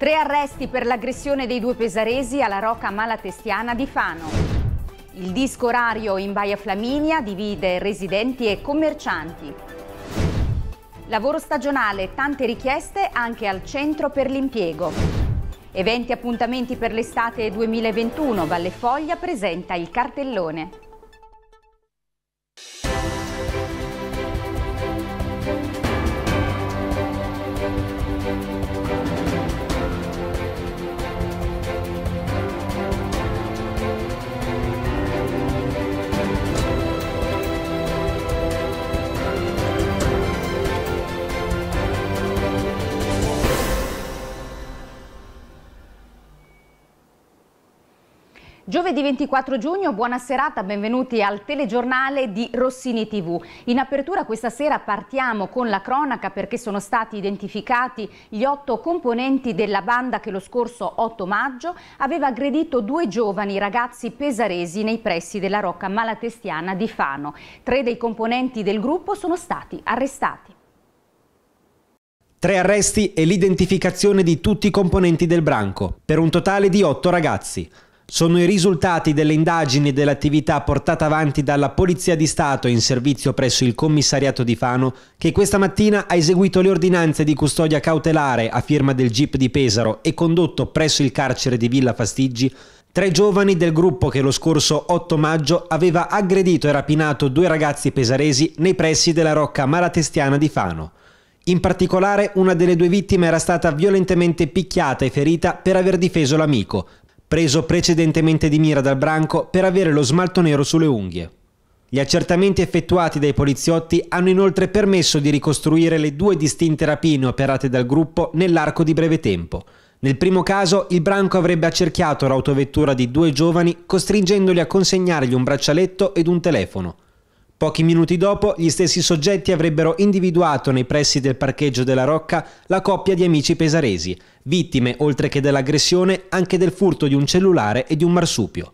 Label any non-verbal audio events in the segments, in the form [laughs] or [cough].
Tre arresti per l'aggressione dei due pesaresi alla rocca malatestiana di Fano. Il disco orario in Baia Flaminia divide residenti e commercianti. Lavoro stagionale, tante richieste anche al Centro per l'Impiego. Eventi appuntamenti per l'estate 2021, Valle Foglia presenta il cartellone. Giovedì 24 giugno, buona serata, benvenuti al telegiornale di Rossini TV. In apertura questa sera partiamo con la cronaca perché sono stati identificati gli otto componenti della banda che lo scorso 8 maggio aveva aggredito due giovani ragazzi pesaresi nei pressi della Rocca Malatestiana di Fano. Tre dei componenti del gruppo sono stati arrestati. Tre arresti e l'identificazione di tutti i componenti del branco, per un totale di otto ragazzi sono i risultati delle indagini e dell'attività portata avanti dalla Polizia di Stato in servizio presso il commissariato di Fano che questa mattina ha eseguito le ordinanze di custodia cautelare a firma del GIP di Pesaro e condotto presso il carcere di Villa Fastiggi tre giovani del gruppo che lo scorso 8 maggio aveva aggredito e rapinato due ragazzi pesaresi nei pressi della rocca malatestiana di Fano. In particolare, una delle due vittime era stata violentemente picchiata e ferita per aver difeso l'amico, preso precedentemente di mira dal branco per avere lo smalto nero sulle unghie. Gli accertamenti effettuati dai poliziotti hanno inoltre permesso di ricostruire le due distinte rapine operate dal gruppo nell'arco di breve tempo. Nel primo caso il branco avrebbe accerchiato l'autovettura di due giovani costringendoli a consegnargli un braccialetto ed un telefono. Pochi minuti dopo, gli stessi soggetti avrebbero individuato nei pressi del parcheggio della Rocca la coppia di amici pesaresi, vittime, oltre che dell'aggressione, anche del furto di un cellulare e di un marsupio.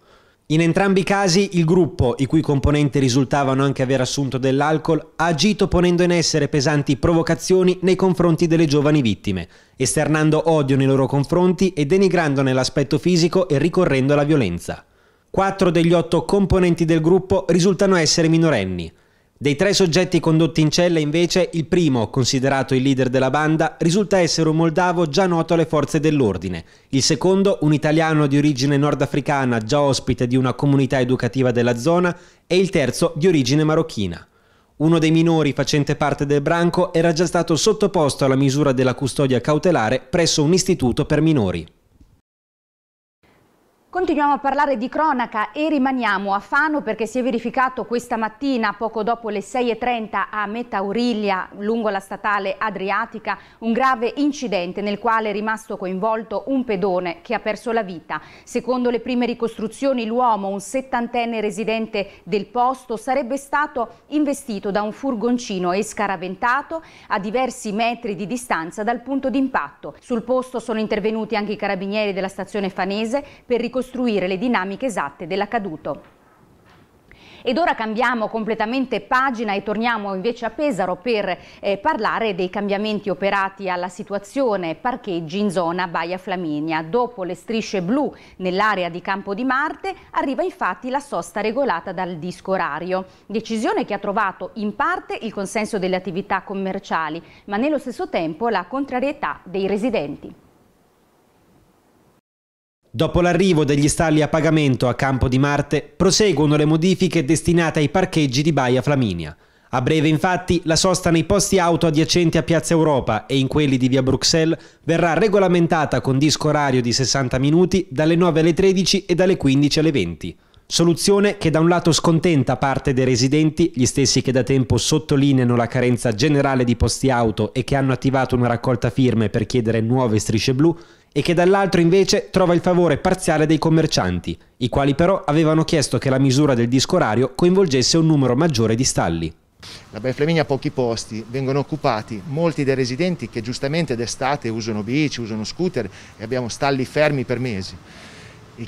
In entrambi i casi il gruppo, i cui componenti risultavano anche aver assunto dell'alcol, ha agito ponendo in essere pesanti provocazioni nei confronti delle giovani vittime, esternando odio nei loro confronti e denigrandone l'aspetto fisico e ricorrendo alla violenza. Quattro degli otto componenti del gruppo risultano essere minorenni. Dei tre soggetti condotti in cella, invece, il primo, considerato il leader della banda, risulta essere un moldavo già noto alle forze dell'ordine. Il secondo, un italiano di origine nordafricana, già ospite di una comunità educativa della zona, e il terzo di origine marocchina. Uno dei minori facente parte del branco era già stato sottoposto alla misura della custodia cautelare presso un istituto per minori. Continuiamo a parlare di cronaca e rimaniamo a Fano perché si è verificato questa mattina, poco dopo le 6.30 a Metauriglia, lungo la statale Adriatica, un grave incidente nel quale è rimasto coinvolto un pedone che ha perso la vita. Secondo le prime ricostruzioni l'uomo, un settantenne residente del posto, sarebbe stato investito da un furgoncino e scaraventato a diversi metri di distanza dal punto d'impatto. Sul posto sono intervenuti anche i carabinieri della stazione fanese per ricostruire ricostruire le dinamiche esatte dell'accaduto. Ed ora cambiamo completamente pagina e torniamo invece a Pesaro per eh, parlare dei cambiamenti operati alla situazione parcheggi in zona Baia Flaminia. Dopo le strisce blu nell'area di Campo di Marte arriva infatti la sosta regolata dal disco orario, decisione che ha trovato in parte il consenso delle attività commerciali, ma nello stesso tempo la contrarietà dei residenti. Dopo l'arrivo degli stalli a pagamento a Campo di Marte, proseguono le modifiche destinate ai parcheggi di Baia Flaminia. A breve infatti la sosta nei posti auto adiacenti a Piazza Europa e in quelli di Via Bruxelles verrà regolamentata con disco orario di 60 minuti dalle 9 alle 13 e dalle 15 alle 20. Soluzione che da un lato scontenta parte dei residenti, gli stessi che da tempo sottolineano la carenza generale di posti auto e che hanno attivato una raccolta firme per chiedere nuove strisce blu, e che dall'altro invece trova il favore parziale dei commercianti, i quali però avevano chiesto che la misura del disco orario coinvolgesse un numero maggiore di stalli. La Bella ha pochi posti, vengono occupati molti dei residenti che giustamente d'estate usano bici, usano scooter e abbiamo stalli fermi per mesi.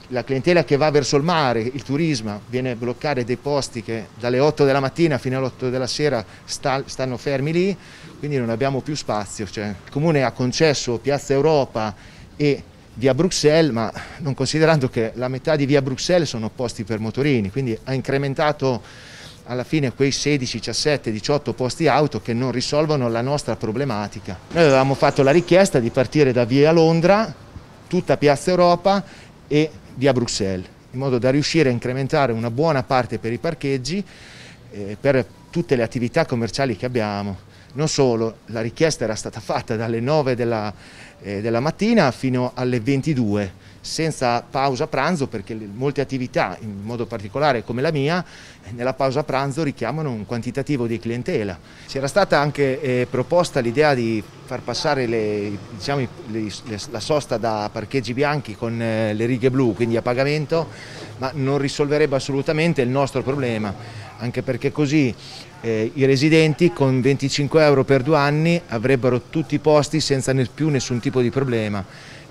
La clientela che va verso il mare, il turismo, viene a bloccare dei posti che dalle 8 della mattina fino alle 8 della sera stanno fermi lì, quindi non abbiamo più spazio. Cioè, il comune ha concesso Piazza Europa e via Bruxelles, ma non considerando che la metà di via Bruxelles sono posti per motorini, quindi ha incrementato alla fine quei 16, 17, 18 posti auto che non risolvono la nostra problematica. Noi avevamo fatto la richiesta di partire da via Londra, tutta Piazza Europa e via Bruxelles, in modo da riuscire a incrementare una buona parte per i parcheggi, eh, per tutte le attività commerciali che abbiamo. Non solo, la richiesta era stata fatta dalle 9 della, eh, della mattina fino alle 22 senza pausa pranzo perché molte attività, in modo particolare come la mia, eh, nella pausa pranzo richiamano un quantitativo di clientela. Si era stata anche eh, proposta l'idea di far passare le, diciamo, le, la sosta da parcheggi bianchi con eh, le righe blu, quindi a pagamento, ma non risolverebbe assolutamente il nostro problema, anche perché così eh, I residenti con 25 euro per due anni avrebbero tutti i posti senza più nessun tipo di problema.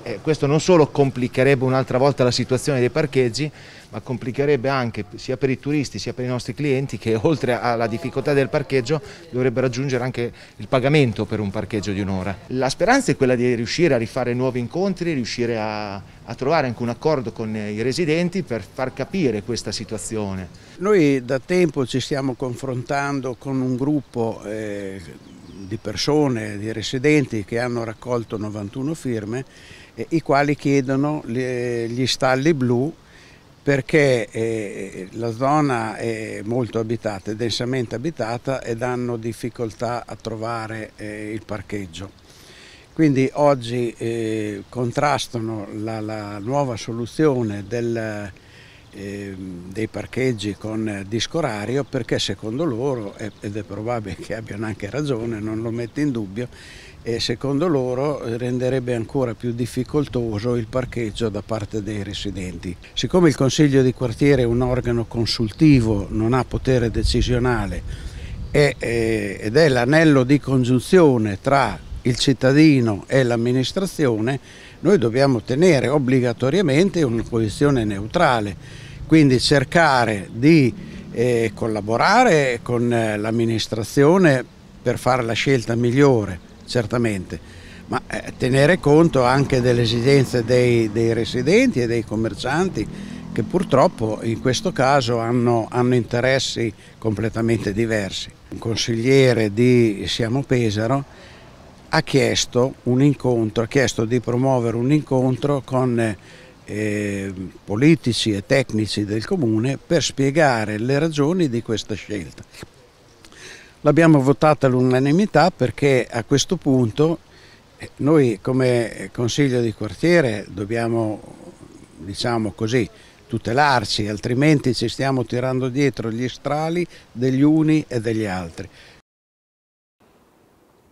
Eh, questo non solo complicherebbe un'altra volta la situazione dei parcheggi, ma complicherebbe anche sia per i turisti sia per i nostri clienti che [laughs] oltre alla difficoltà del parcheggio dovrebbero aggiungere anche il pagamento per un parcheggio di un'ora. La speranza è quella di riuscire a rifare nuovi incontri, riuscire a, a trovare anche un accordo con i residenti per far capire questa situazione. Noi da tempo ci stiamo confrontando con un gruppo eh, di persone, di residenti che hanno raccolto 91 firme i quali chiedono gli stalli blu perché eh, la zona è molto abitata, è densamente abitata ed hanno difficoltà a trovare eh, il parcheggio. Quindi oggi eh, contrastano la, la, nuova soluzione del, eh, dei parcheggi con disco orario perché secondo loro, eh, ed è probabile che abbiano anche ragione, non lo metto in dubbio, e secondo loro eh, renderebbe ancora più difficoltoso il parcheggio da parte dei residenti. Siccome il Consiglio di quartiere è un organo consultivo, non ha potere decisionale è, è, eh, ed è l'anello di congiunzione tra il cittadino e l'amministrazione, noi dobbiamo tenere obbligatoriamente una posizione neutrale, quindi cercare di eh, collaborare con eh, l'amministrazione per fare la scelta migliore certamente, ma eh, tenere conto anche delle esigenze dei, dei, residenti e dei commercianti che purtroppo in questo caso hanno, hanno interessi completamente diversi. Un consigliere di Siamo Pesaro ha chiesto un incontro, ha chiesto di promuovere un incontro con eh, politici e tecnici del comune per spiegare le ragioni di questa scelta. L'abbiamo votata all'unanimità perché a questo punto eh, noi come consiglio di quartiere dobbiamo, diciamo così, tutelarci, altrimenti ci stiamo tirando dietro gli strali degli uni e degli altri.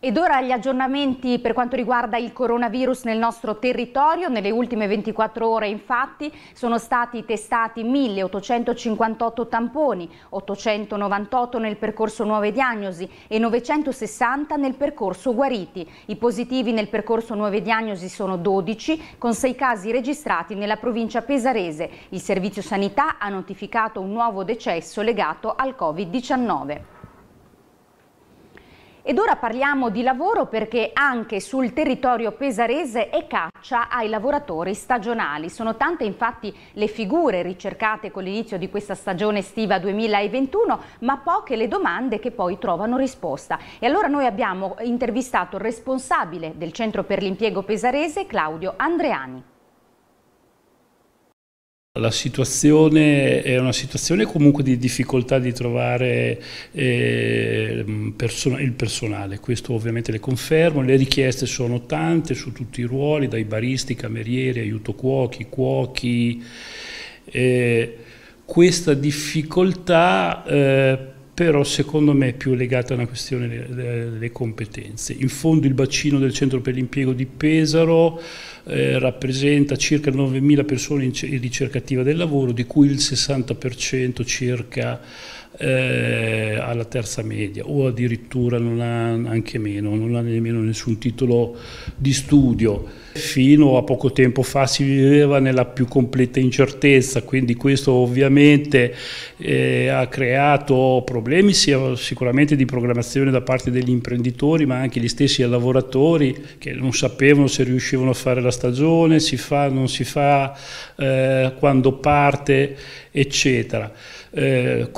Ed ora gli aggiornamenti per quanto riguarda il coronavirus nel nostro territorio. Nelle ultime 24 ore infatti sono stati testati 1858 tamponi, 898 nel percorso nuove diagnosi e 960 nel percorso guariti. I positivi nel percorso nuove diagnosi sono 12 con 6 casi registrati nella provincia pesarese. Il Servizio Sanità ha notificato un nuovo decesso legato al Covid-19. Ed ora parliamo di lavoro perché anche sul territorio pesarese è caccia ai lavoratori stagionali. Sono tante infatti le figure ricercate con l'inizio di questa stagione estiva 2021, ma poche le domande che poi trovano risposta. E allora noi abbiamo intervistato il responsabile del Centro per l'Impiego Pesarese, Claudio Andreani. La situazione è una situazione comunque di difficoltà di trovare eh, person il personale, questo ovviamente le confermo, le richieste sono tante su tutti i ruoli, dai baristi, camerieri, aiuto cuochi, cuochi. Eh, questa difficoltà eh, però secondo me è più legata a una questione delle competenze. In fondo il bacino del centro per l'impiego di Pesaro eh, rappresenta circa 9.000 persone in ricerca attiva del lavoro, di cui il 60% circa eh, alla terza media o addirittura non ha anche meno, non ha nemmeno nessun titolo di studio. Fino a poco tempo fa si viveva nella più completa incertezza, quindi questo ovviamente eh, ha creato problemi sia sicuramente di programmazione da parte degli imprenditori, ma anche gli stessi lavoratori che non sapevano se riuscivano a fare la stagione, si fa, non si fa, eh, quando parte, eccetera eh,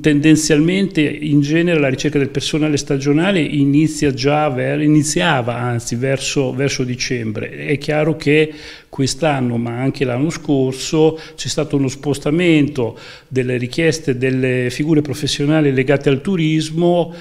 tendenzialmente in genere la ricerca del personale stagionale inizia già ver, iniziava anzi verso, verso dicembre. È chiaro che quest'anno ma anche l'anno scorso c'è stato uno spostamento delle richieste delle figure professionali legate al turismo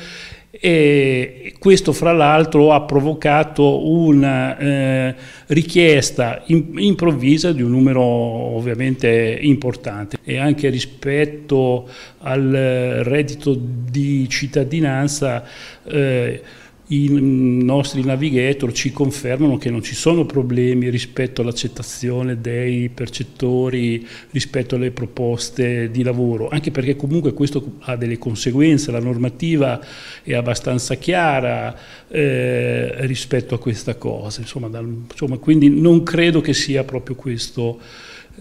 e questo fra l'altro ha provocato una eh, richiesta in, improvvisa di un numero ovviamente importante e anche rispetto al reddito di cittadinanza eh, i nostri navigator ci confermano che non ci sono problemi rispetto all'accettazione dei percettori, rispetto alle proposte di lavoro, anche perché comunque questo ha delle conseguenze, la normativa è abbastanza chiara eh, rispetto a questa cosa, insomma, da, insomma, quindi non credo che sia proprio questo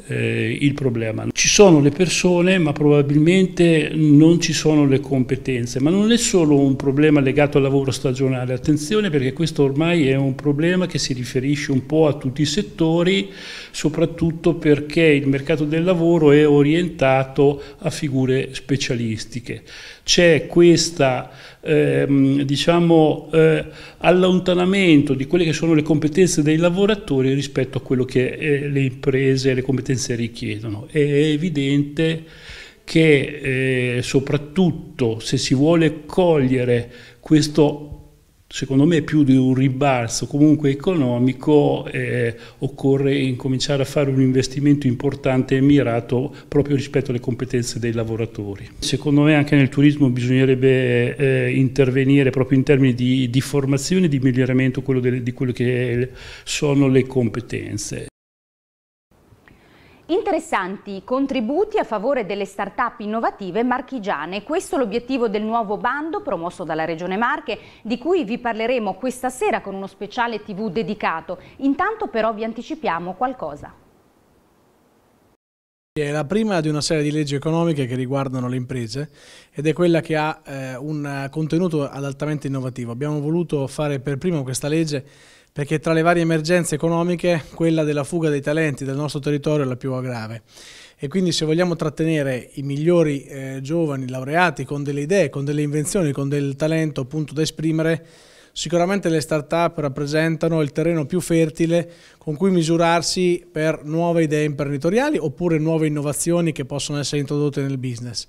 eh, il problema. Ci sono le persone ma probabilmente non ci sono le competenze, ma non è solo un problema legato al lavoro stagionale, attenzione perché questo ormai è un problema che si riferisce un po' a tutti i settori, soprattutto perché il mercato del lavoro è orientato a figure specialistiche. C'è questa ehm, diciamo, eh, allontanamento di quelle che sono le competenze dei lavoratori rispetto a quello che eh, le imprese e le competenze richiedono. È evidente che eh, soprattutto se si vuole cogliere questo secondo me più di un ribalzo comunque economico eh, occorre incominciare a fare un investimento importante e mirato proprio rispetto alle competenze dei lavoratori. Secondo me anche nel turismo bisognerebbe eh, intervenire proprio in termini di, di formazione e di miglioramento quello delle, di quelle che sono le competenze. Interessanti contributi a favore delle start-up innovative marchigiane. Questo è l'obiettivo del nuovo bando promosso dalla Regione Marche, di cui vi parleremo questa sera con uno speciale TV dedicato. Intanto però vi anticipiamo qualcosa. È la prima di una serie di leggi economiche che riguardano le imprese ed è quella che ha eh, un contenuto ad altamente innovativo. Abbiamo voluto fare per primo questa legge perché tra le varie emergenze economiche quella della fuga dei talenti dal nostro territorio è la più grave e quindi se vogliamo trattenere i migliori eh, giovani laureati con delle idee, con delle invenzioni, con del talento appunto da esprimere, sicuramente le start-up rappresentano il terreno più fertile con cui misurarsi per nuove idee imprenditoriali oppure nuove innovazioni che possono essere introdotte nel business.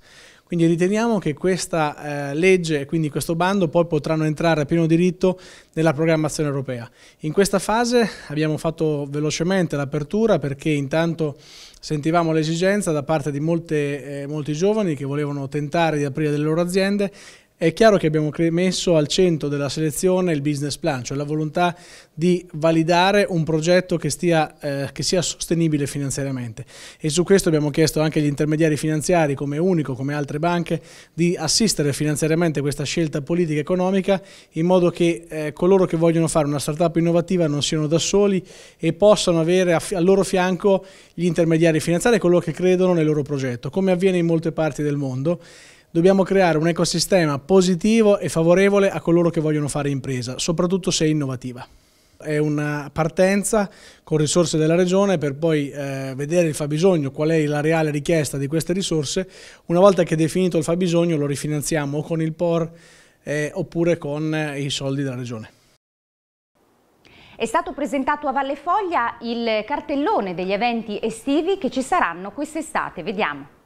Quindi riteniamo che questa eh, legge e quindi questo bando poi potranno entrare a pieno diritto nella programmazione europea. In questa fase abbiamo fatto velocemente l'apertura perché intanto sentivamo l'esigenza da parte di molte, eh, molti giovani che volevano tentare di aprire delle loro aziende è chiaro che abbiamo messo al centro della selezione il business plan, cioè la volontà di validare un progetto che, stia, eh, che sia sostenibile finanziariamente e su questo abbiamo chiesto anche agli intermediari finanziari come Unico, come altre banche, di assistere finanziariamente questa scelta politica e economica in modo che eh, coloro che vogliono fare una startup innovativa non siano da soli e possano avere al loro fianco gli intermediari finanziari e coloro che credono nel loro progetto, come avviene in molte parti del mondo dobbiamo creare un ecosistema positivo e favorevole a coloro che vogliono fare impresa, soprattutto se innovativa. È una partenza con risorse della regione per poi eh, vedere il fabbisogno, qual è la reale richiesta di queste risorse. Una volta che è definito il fabbisogno lo rifinanziamo o con il POR eh, oppure con eh, i soldi della regione. È stato presentato a Valle Foglia il cartellone degli eventi estivi che ci saranno quest'estate. Vediamo.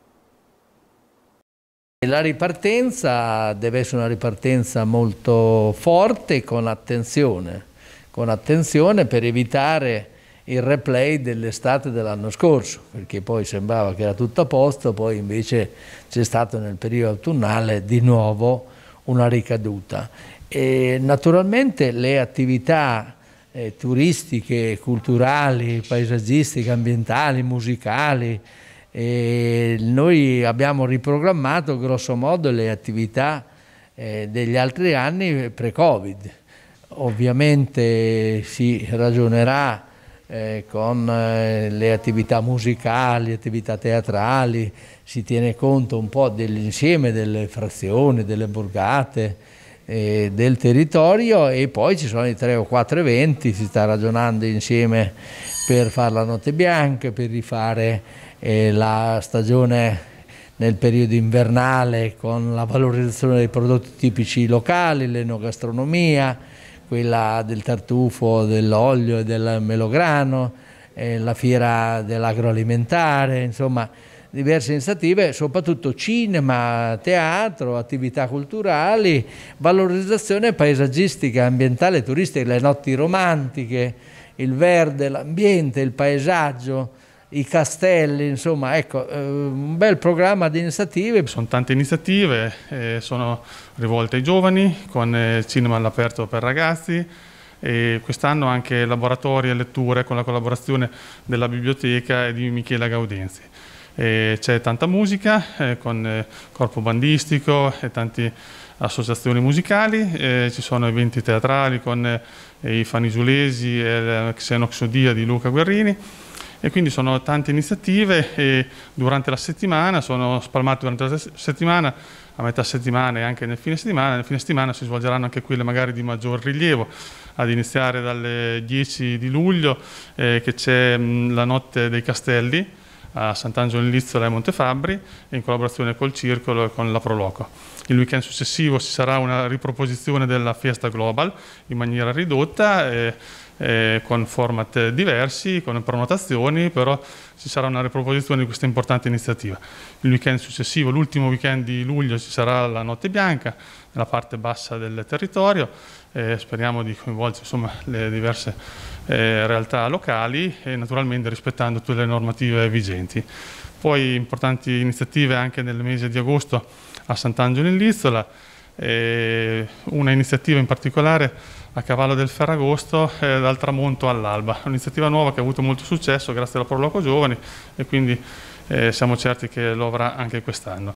La ripartenza deve essere una ripartenza molto forte con attenzione, con attenzione per evitare il replay dell'estate dell'anno scorso, perché poi sembrava che era tutto a posto, poi invece c'è stato nel periodo autunnale di nuovo una ricaduta. E naturalmente le attività eh, turistiche, culturali, paesaggistiche, ambientali, musicali, e noi abbiamo riprogrammato grosso modo le attività eh, degli altri anni pre-Covid. Ovviamente si ragionerà eh, con eh, le attività musicali, attività teatrali, si tiene conto un po' dell'insieme delle frazioni, delle borgate, eh, del territorio e poi ci sono i tre o quattro eventi, si sta ragionando insieme per fare la notte bianca, per rifare eh, la stagione nel periodo invernale con la valorizzazione dei prodotti tipici locali, l'enogastronomia, quella del tartufo, dell'olio e del melograno, eh, la fiera dell'agroalimentare, insomma diverse iniziative, soprattutto cinema, teatro, attività culturali, valorizzazione paesaggistica, ambientale, turistica, le notti romantiche, il verde, l'ambiente, il paesaggio, i castelli, insomma, ecco, eh, un bel programma di iniziative. Sono tante iniziative, eh, sono rivolte ai giovani, con eh, cinema all'aperto per ragazzi, e quest'anno anche laboratori e letture con la collaborazione della biblioteca e di Michela Gaudenzi. c'è tanta musica eh, con eh, corpo bandistico e tanti associazioni musicali, eh, ci sono eventi teatrali con eh, i fanisulesi e la xenoxodia di Luca Guerrini e quindi sono tante iniziative e durante la settimana, sono spalmate durante la settimana, a metà settimana e anche nel fine settimana, nel fine settimana si svolgeranno anche quelle magari di maggior rilievo, ad iniziare dalle 10 di luglio eh, che c'è la notte dei castelli, a Sant'Angelo in Lizzola e Montefabbri in collaborazione col Circolo e con la Proloco. Il weekend successivo ci sarà una riproposizione della Fiesta Global in maniera ridotta e, e con format diversi, con prenotazioni, però ci sarà una riproposizione di questa importante iniziativa. Il weekend successivo, l'ultimo weekend di luglio, ci sarà la Notte Bianca, nella parte bassa del territorio, eh, speriamo di coinvolgere insomma, le diverse eh, realtà locali e naturalmente rispettando tutte le normative vigenti. Poi importanti iniziative anche nel mese di agosto a Sant'Angelo in Lizzola, eh, una iniziativa in particolare a cavallo del Ferragosto eh, dal tramonto all'alba, un'iniziativa nuova che ha avuto molto successo grazie alla Proloco Giovani e quindi eh, siamo certi che lo avrà anche quest'anno.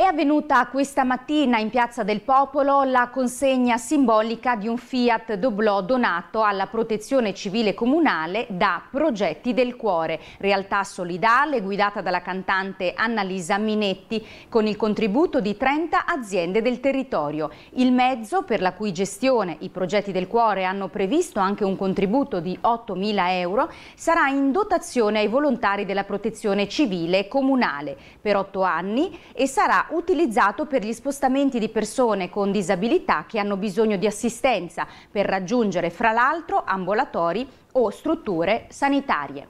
È avvenuta questa mattina in Piazza del Popolo la consegna simbolica di un Fiat Doblò donato alla Protezione Civile Comunale da Progetti del Cuore, realtà solidale guidata dalla cantante Annalisa Minetti con il contributo di 30 aziende del territorio. Il mezzo per la cui gestione i Progetti del Cuore hanno previsto anche un contributo di 8.000 euro sarà in dotazione ai volontari della Protezione Civile Comunale per 8 anni e sarà utilizzato per gli spostamenti di persone con disabilità che hanno bisogno di assistenza per raggiungere fra l'altro ambulatori o strutture sanitarie.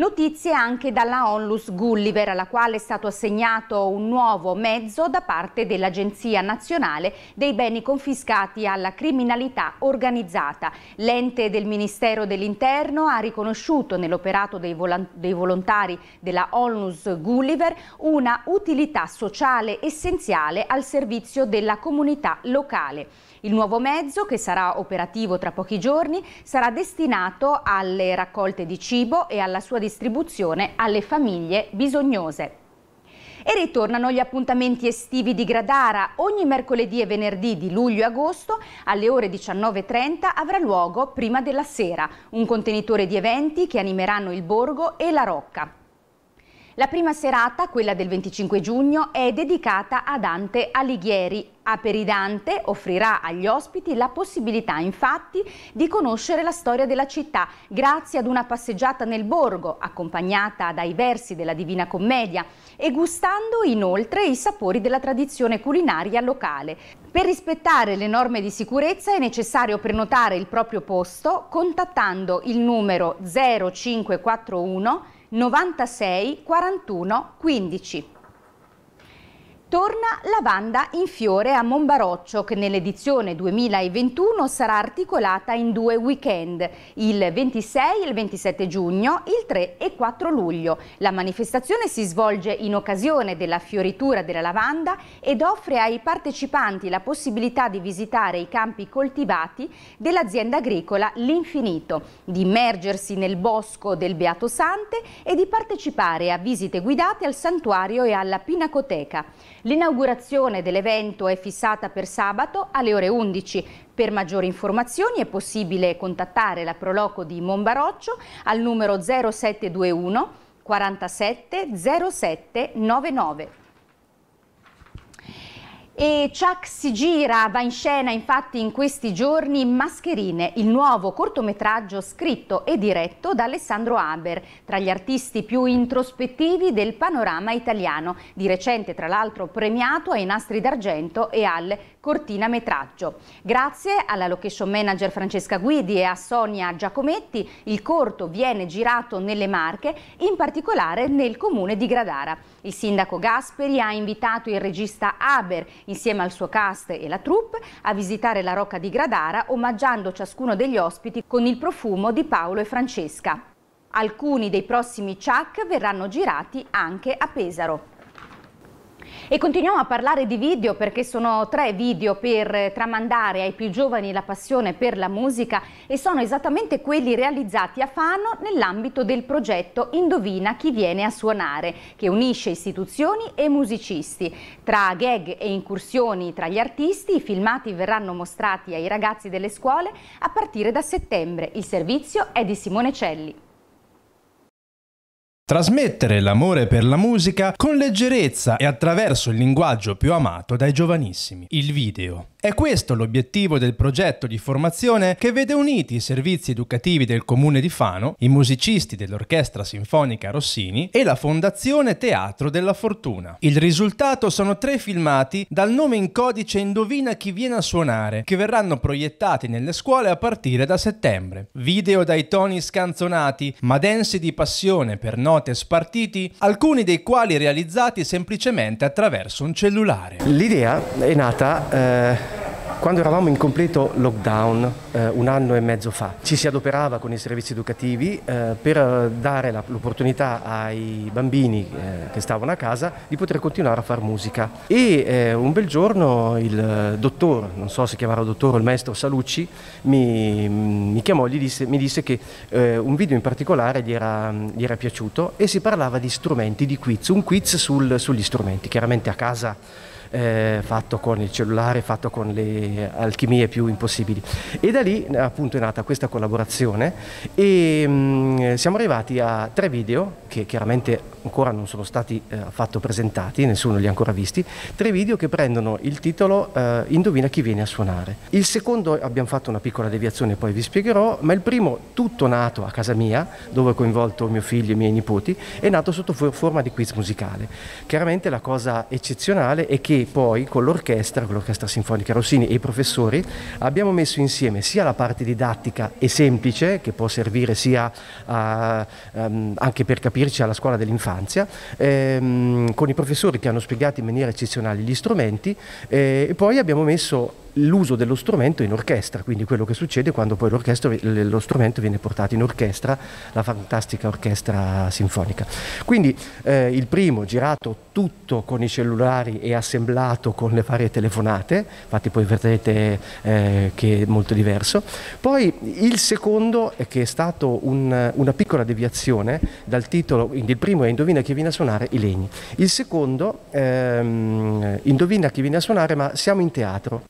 Notizie anche dalla Onlus Gulliver, alla quale è stato assegnato un nuovo mezzo da parte dell'Agenzia Nazionale dei Beni Confiscati alla Criminalità Organizzata. L'ente del Ministero dell'Interno ha riconosciuto nell'operato dei, dei volontari della Onlus Gulliver una utilità sociale essenziale al servizio della comunità locale. Il nuovo mezzo, che sarà operativo tra pochi giorni, sarà destinato alle raccolte di cibo e alla sua distribuzione alle famiglie bisognose. E ritornano gli appuntamenti estivi di Gradara. Ogni mercoledì e venerdì di luglio e agosto alle ore 19.30 avrà luogo Prima della Sera, un contenitore di eventi che animeranno il borgo e la Rocca. La prima serata, quella del 25 giugno, è dedicata a Dante Alighieri. Aperidante offrirà agli ospiti la possibilità infatti di conoscere la storia della città grazie ad una passeggiata nel borgo accompagnata dai versi della Divina Commedia e gustando inoltre i sapori della tradizione culinaria locale. Per rispettare le norme di sicurezza è necessario prenotare il proprio posto contattando il numero 0541 96 41 15. Torna Lavanda in fiore a Monbaroccio che nell'edizione 2021 sarà articolata in due weekend, il 26 e il 27 giugno, il 3 e 4 luglio. La manifestazione si svolge in occasione della fioritura della lavanda ed offre ai partecipanti la possibilità di visitare i campi coltivati dell'azienda agricola L'Infinito, di immergersi nel bosco del Beato Sante e di partecipare a visite guidate al santuario e alla pinacoteca. L'inaugurazione dell'evento è fissata per sabato alle ore 11. Per maggiori informazioni è possibile contattare la Proloco di Monbaroccio al numero 0721 47 0799. E Chuck si gira, va in scena infatti in questi giorni Mascherine, il nuovo cortometraggio scritto e diretto da Alessandro Haber, tra gli artisti più introspettivi del panorama italiano, di recente tra l'altro premiato ai Nastri d'Argento e al Cortina Metraggio. Grazie alla location manager Francesca Guidi e a Sonia Giacometti il corto viene girato nelle Marche, in particolare nel comune di Gradara. Il sindaco Gasperi ha invitato il regista Haber insieme al suo cast e la troupe a visitare la Rocca di Gradara omaggiando ciascuno degli ospiti con il profumo di Paolo e Francesca. Alcuni dei prossimi Chuck verranno girati anche a Pesaro. E continuiamo a parlare di video perché sono tre video per tramandare ai più giovani la passione per la musica e sono esattamente quelli realizzati a Fano nell'ambito del progetto Indovina chi viene a suonare, che unisce istituzioni e musicisti. Tra gag e incursioni tra gli artisti, i filmati verranno mostrati ai ragazzi delle scuole a partire da settembre. Il servizio è di Simone Celli. Trasmettere l'amore per la musica con leggerezza e attraverso il linguaggio più amato dai giovanissimi, il video. È questo l'obiettivo del progetto di formazione che vede uniti i servizi educativi del comune di Fano, i musicisti dell'Orchestra Sinfonica Rossini e la Fondazione Teatro della Fortuna. Il risultato sono tre filmati dal nome in codice Indovina chi viene a suonare, che verranno proiettati nelle scuole a partire da settembre. Video dai toni scanzonati, ma densi di passione per note spartiti, alcuni dei quali realizzati semplicemente attraverso un cellulare. L'idea è nata eh quando eravamo in completo lockdown eh, un anno e mezzo fa, ci si adoperava con i servizi educativi eh, per eh, dare la, l'opportunità ai bambini eh, che stavano a casa di poter continuare a fare musica. E eh, un bel giorno il eh, dottor, non so se chiamava dottore o il maestro Salucci, mi, mm, mi chiamò e mi disse che un video in particolare gli era, mm, gli era, piaciuto e si parlava di strumenti, di quiz, un quiz sul, sugli strumenti, chiaramente a casa eh, fatto con il cellulare, fatto con le alchimie più impossibili. E da lì appunto è nata questa collaborazione e mh, mm, siamo arrivati a tre video che chiaramente ancora non sono stati eh, affatto presentati, nessuno li ha ancora visti, tre video che prendono il titolo eh, Indovina chi viene a suonare. Il secondo abbiamo fatto una piccola deviazione, poi vi spiegherò, ma il primo tutto nato a casa mia, dove ho coinvolto mio figlio e i miei nipoti, è nato sotto forma di quiz musicale. Chiaramente la cosa eccezionale è che poi con l'orchestra, con l'orchestra sinfonica Rossini e i professori abbiamo messo insieme sia la parte didattica e semplice che può servire sia a, um, anche per capirci alla scuola dell'infanzia, ehm, con i professori che hanno spiegato in maniera eccezionale gli strumenti eh, e poi abbiamo messo l'uso dello strumento in orchestra, quindi quello che succede quando poi lo strumento viene portato in orchestra, la fantastica orchestra sinfonica. Quindi eh, il primo girato tutto con i cellulari e assemblato con le varie telefonate, infatti poi vedrete eh, che è molto diverso. Poi il secondo, che è stato un, una piccola deviazione dal titolo, quindi il primo è Indovina chi viene a suonare i legni, il secondo ehm, Indovina chi viene a suonare ma siamo in teatro.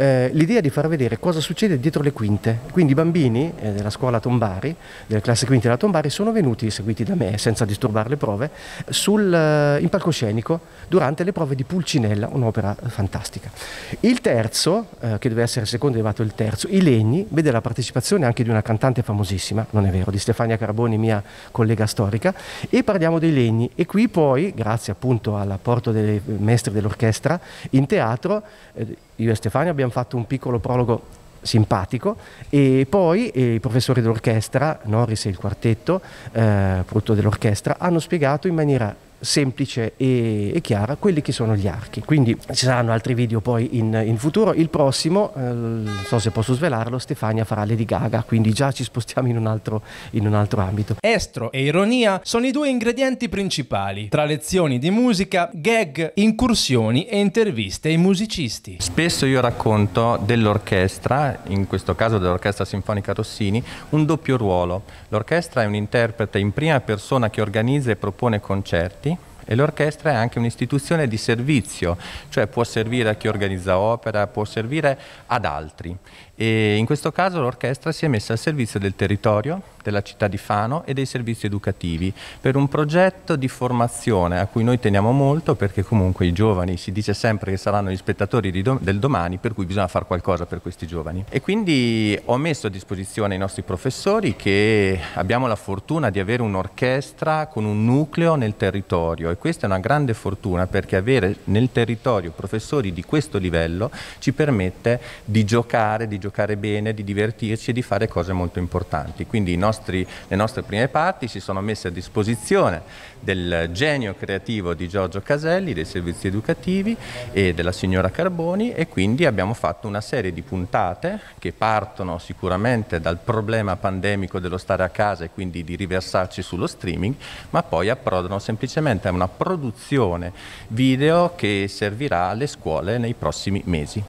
Eh, l'idea di far vedere cosa succede dietro le quinte. Quindi i bambini eh, della scuola Tombari, della classe quinte della Tombari, sono venuti, seguiti da me senza disturbare le prove, sul, eh, in palcoscenico durante le prove di Pulcinella, un'opera eh, fantastica. Il terzo, eh, che deve essere secondo elevato il terzo, I Legni, vede la partecipazione anche di una cantante famosissima, non è vero, di Stefania Carboni, mia collega storica, e parliamo dei legni. E qui poi, grazie appunto all'apporto dei maestri dell'orchestra, in teatro eh, io e Stefania abbiamo fatto un piccolo prologo simpatico e poi eh, i professori dell'orchestra, Norris e il quartetto, eh, frutto dell'orchestra, hanno spiegato in maniera semplice e, e, chiara quelli che sono gli archi quindi ci saranno altri video poi in, in futuro il prossimo eh, non so se posso svelarlo Stefania farà Lady Gaga quindi già ci spostiamo in un, altro, in un altro ambito estro e ironia sono i due ingredienti principali tra lezioni di musica gag incursioni e interviste ai musicisti spesso io racconto dell'orchestra in questo caso dell'orchestra sinfonica Rossini un doppio ruolo l'orchestra è un interprete in prima persona che organizza e propone concerti e l'orchestra è anche un'istituzione di servizio, cioè può servire a chi organizza opera, può servire ad altri. E in questo caso l'orchestra si è messa al servizio del territorio, della città di Fano e dei servizi educativi per un progetto di formazione a cui noi teniamo molto perché comunque i giovani si dice sempre che saranno gli spettatori do del domani per cui bisogna fare qualcosa per questi giovani. E quindi ho messo a disposizione i nostri professori che abbiamo la fortuna di avere un'orchestra con un nucleo nel territorio e questa è una grande fortuna perché avere nel territorio professori di questo livello ci permette di giocare, di giocare giocare bene, di divertirci e di fare cose molto importanti. Quindi nostri, le nostre prime parti si sono messe a disposizione del genio creativo di Giorgio Caselli, dei servizi educativi e della signora Carboni e quindi abbiamo fatto una serie di puntate che partono sicuramente dal problema pandemico dello stare a casa e quindi di riversarci sullo streaming, ma poi approdano semplicemente a una produzione video che servirà alle scuole nei prossimi mesi.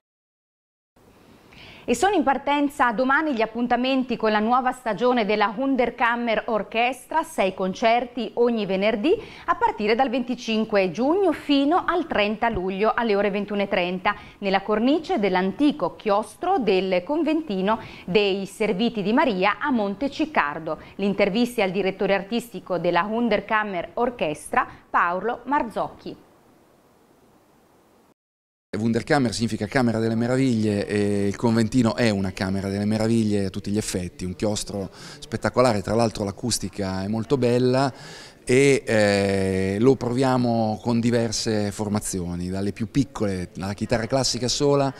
E sono in partenza domani gli appuntamenti con la nuova stagione della Hunderkammer Orchestra, sei concerti ogni venerdì a partire dal 25 giugno fino al 30 luglio alle ore 21.30 nella cornice dell'antico chiostro del conventino dei Serviti di Maria a Monte Ciccardo. L'intervista al direttore artistico della Hunderkammer Orchestra, Paolo Marzocchi. Wunderkammer significa Camera delle Meraviglie e il Conventino è una Camera delle Meraviglie a tutti gli effetti, un chiostro spettacolare, tra l'altro l'acustica è molto bella e eh, lo proviamo con diverse formazioni, dalle più piccole, la chitarra classica sola,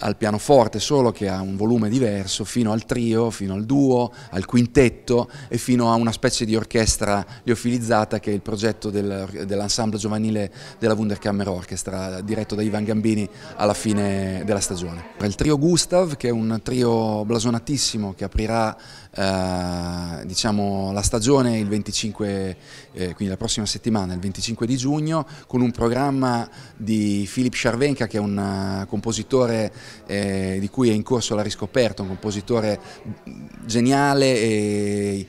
al pianoforte solo che ha un volume diverso, fino al trio, fino al duo, al quintetto e fino a una specie di orchestra liofilizzata che è il progetto del, dell'ensemble giovanile della Wunderkammer Orchestra diretto da Ivan Gambini alla fine della stagione. Il trio Gustav che è un trio blasonatissimo che aprirà eh, diciamo, la stagione il 25 eh, quindi la prossima settimana, il 25 di giugno, con un programma di Philippe Charvenka che è un eh, compositore eh, di cui è in corso la riscoperta, un compositore mm, geniale e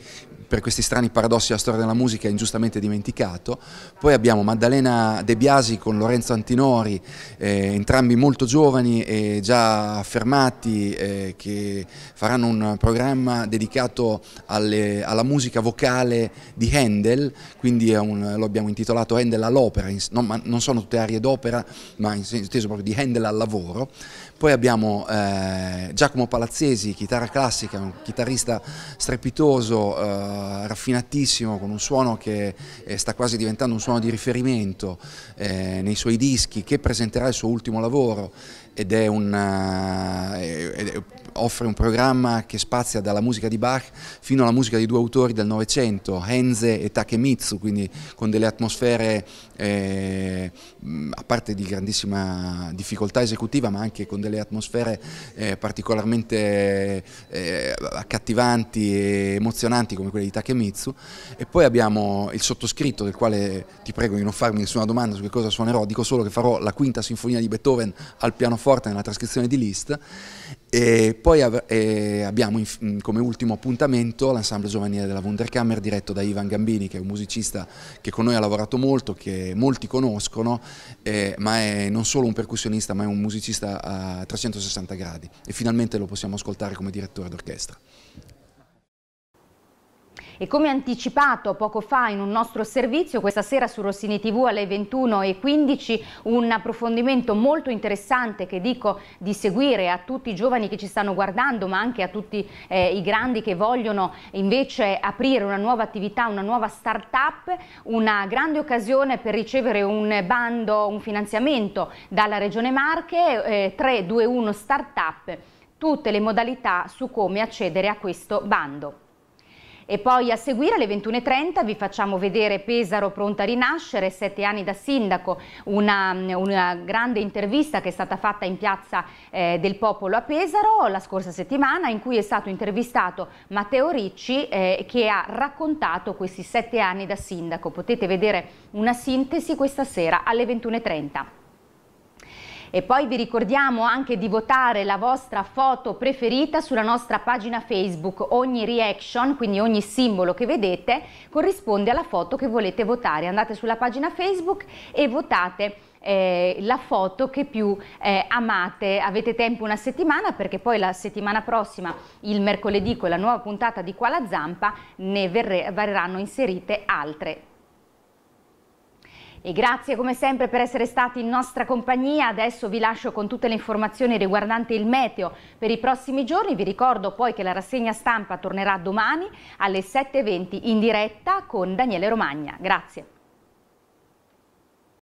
per questi strani paradossi della storia della musica è ingiustamente dimenticato. Poi abbiamo Maddalena De Biasi con Lorenzo Antinori, eh, entrambi molto giovani e già affermati, eh, che faranno un programma dedicato alle, alla musica vocale di Handel, quindi un, lo abbiamo intitolato Handel all'opera, non, non, sono tutte arie d'opera, ma in senso proprio di Handel al lavoro. Poi abbiamo eh, Giacomo Palazzesi, chitarra classica, un chitarrista strepitoso eh, raffinatissimo con un suono che eh, sta quasi diventando un suono di riferimento eh, nei suoi dischi che presenterà il suo ultimo lavoro ed è un, eh, offre un programma che spazia dalla musica di Bach fino alla musica di due autori del Novecento, Henze e Takemitsu, quindi con delle atmosfere eh, a parte di grandissima difficoltà esecutiva ma anche con delle atmosfere eh, particolarmente eh, accattivanti e emozionanti come quelle di Takemitsu e poi abbiamo il sottoscritto del quale ti prego di non farmi nessuna domanda su che cosa suonerò, dico solo che farò la quinta sinfonia di Beethoven al pianoforte nella trascrizione di Liszt e poi abbiamo mm, come ultimo appuntamento l'ensemble giovanile della Wunderkammer diretto da Ivan Gambini che è un musicista che con noi ha lavorato molto, che molti conoscono, eh, ma è non solo un percussionista ma è un musicista a 360 gradi e finalmente lo possiamo ascoltare come direttore d'orchestra. E come anticipato poco fa in un nostro servizio, questa sera su Rossini TV alle 21.15 un approfondimento molto interessante che dico di seguire a tutti i giovani che ci stanno guardando, ma anche a tutti eh, i grandi che vogliono invece aprire una nuova attività, una nuova start-up, una grande occasione per ricevere un bando, un finanziamento dalla Regione Marche, eh, 321 Startup, tutte le modalità su come accedere a questo bando. E poi a seguire alle 21.30 vi facciamo vedere Pesaro pronta a rinascere, sette anni da sindaco, una, una grande intervista che è stata fatta in piazza eh, del Popolo a Pesaro la scorsa settimana in cui è stato intervistato Matteo Ricci eh, che ha raccontato questi sette anni da sindaco. Potete vedere una sintesi questa sera alle 21.30. E poi vi ricordiamo anche di votare la vostra foto preferita sulla nostra pagina Facebook. Ogni reaction, quindi ogni simbolo che vedete, corrisponde alla foto che volete votare. Andate sulla pagina Facebook e votate. Eh, la foto che più eh, amate. Avete tempo una settimana perché poi la settimana prossima, il mercoledì con la nuova puntata di Qua la Zampa, ne verranno inserite altre e grazie come sempre per essere stati in nostra compagnia. Adesso vi lascio con tutte le informazioni riguardanti il meteo per i prossimi giorni. Vi ricordo poi che la rassegna stampa tornerà domani alle 7.20 in diretta con Daniele Romagna. Grazie.